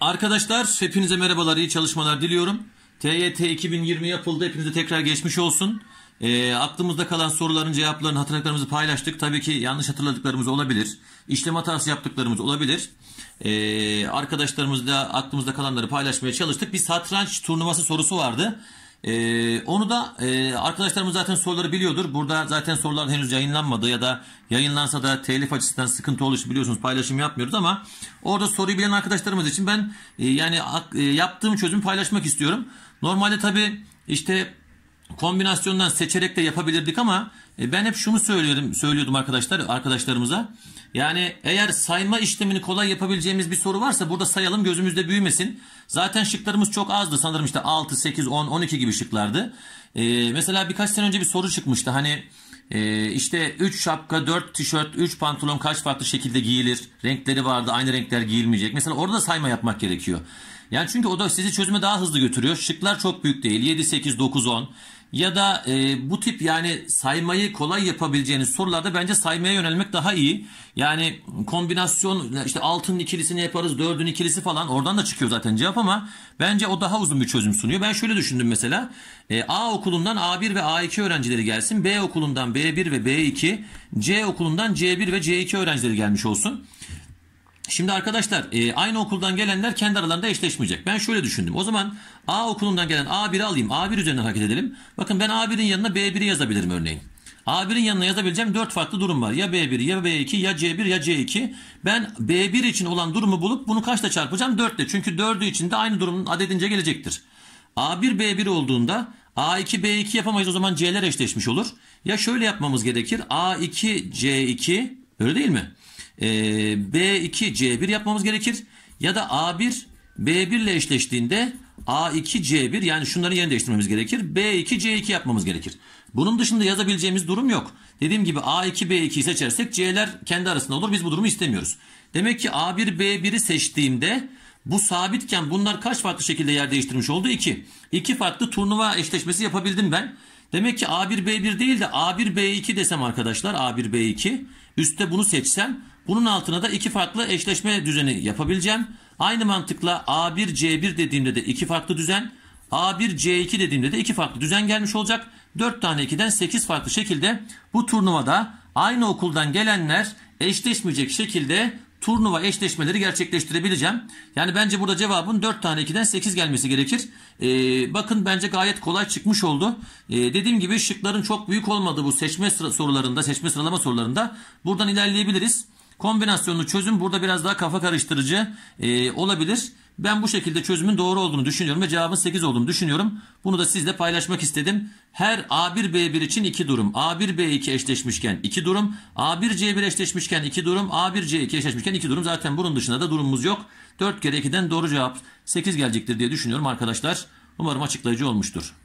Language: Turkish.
Arkadaşlar hepinize merhabalar, iyi çalışmalar diliyorum. TYT 2020 yapıldı. Hepinize tekrar geçmiş olsun. E, aklımızda kalan soruların cevaplarını hatırladıklarımızı paylaştık. Tabii ki yanlış hatırladıklarımız olabilir. İşlem hatası yaptıklarımız olabilir. E, ee, arkadaşlarımızla aklımızda kalanları paylaşmaya çalıştık. Bir satranç turnuvası sorusu vardı. Ee, onu da e, arkadaşlarımız zaten soruları biliyordur. Burada zaten sorular henüz yayınlanmadı ya da yayınlansa da telif açısından sıkıntı oluştu biliyorsunuz paylaşım yapmıyoruz ama orada soruyu bilen arkadaşlarımız için ben e, yani e, yaptığım çözümü paylaşmak istiyorum. Normalde tabi işte kombinasyondan seçerek de yapabilirdik ama e, ben hep şunu söylüyordum, söylüyordum arkadaşlar arkadaşlarımıza. Yani eğer sayma işlemini kolay yapabileceğimiz bir soru varsa burada sayalım gözümüzde büyümesin. Zaten şıklarımız çok azdı sanırım işte 6, 8, 10, 12 gibi şıklardı. Ee, mesela birkaç sene önce bir soru çıkmıştı hani e, işte 3 şapka, 4 tişört, 3 pantolon kaç farklı şekilde giyilir? Renkleri vardı aynı renkler giyilmeyecek. Mesela orada sayma yapmak gerekiyor. Yani çünkü o da sizi çözüme daha hızlı götürüyor. Şıklar çok büyük değil. 7, 8, 9, 10 ya da e, bu tip yani saymayı kolay yapabileceğiniz sorularda bence saymaya yönelmek daha iyi. Yani kombinasyon işte altın ikilisini yaparız, dördün ikilisi falan oradan da çıkıyor zaten cevap ama bence o daha uzun bir çözüm sunuyor. Ben şöyle düşündüm mesela e, A okulundan A1 ve A2 öğrencileri gelsin, B okulundan B1 ve B2, C okulundan C1 ve C2 öğrencileri gelmiş olsun. Şimdi arkadaşlar e, aynı okuldan gelenler kendi aralarında eşleşmeyecek. Ben şöyle düşündüm. O zaman A okulundan gelen A1'i alayım. A1 üzerinden hareket edelim. Bakın ben A1'in yanına B1'i yazabilirim örneğin. A1'in yanına yazabileceğim 4 farklı durum var. Ya B1, ya B2, ya C1, ya C2. Ben B1 için olan durumu bulup bunu kaçla çarpacağım? 4 ile. Çünkü 4'ü içinde aynı durumun adedince gelecektir. A1 B1 olduğunda A2 B2 yapamayız o zaman C'ler eşleşmiş olur. Ya şöyle yapmamız gerekir. A2 C2 öyle değil mi? e, B2 C1 yapmamız gerekir. Ya da A1 B1 ile eşleştiğinde A2 C1 yani şunların yerini değiştirmemiz gerekir. B2 C2 yapmamız gerekir. Bunun dışında yazabileceğimiz durum yok. Dediğim gibi A2 B2'yi seçersek C'ler kendi arasında olur. Biz bu durumu istemiyoruz. Demek ki A1 B1'i seçtiğimde bu sabitken bunlar kaç farklı şekilde yer değiştirmiş oldu? 2. 2 farklı turnuva eşleşmesi yapabildim ben. Demek ki A1B1 değil de A1B2 desem arkadaşlar A1B2 üstte bunu seçsem bunun altına da iki farklı eşleşme düzeni yapabileceğim. Aynı mantıkla A1C1 dediğimde de iki farklı düzen A1C2 dediğimde de iki farklı düzen gelmiş olacak. 4 tane 2'den 8 farklı şekilde bu turnuvada aynı okuldan gelenler eşleşmeyecek şekilde turnuva eşleşmeleri gerçekleştirebileceğim. Yani bence burada cevabın 4 tane 2'den 8 gelmesi gerekir. Ee, bakın bence gayet kolay çıkmış oldu. Ee, dediğim gibi şıkların çok büyük olmadı bu seçme sorularında, seçme sıralama sorularında. Buradan ilerleyebiliriz. Kombinasyonlu çözüm burada biraz daha kafa karıştırıcı e, olabilir. Ben bu şekilde çözümün doğru olduğunu düşünüyorum ve cevabın 8 olduğunu düşünüyorum. Bunu da sizle paylaşmak istedim. Her A1B1 için 2 durum. A1B2 eşleşmişken 2 durum. A1C1 eşleşmişken 2 durum. A1C2 eşleşmişken 2 durum. Zaten bunun dışında da durumumuz yok. 4 kere 2'den doğru cevap 8 gelecektir diye düşünüyorum arkadaşlar. Umarım açıklayıcı olmuştur.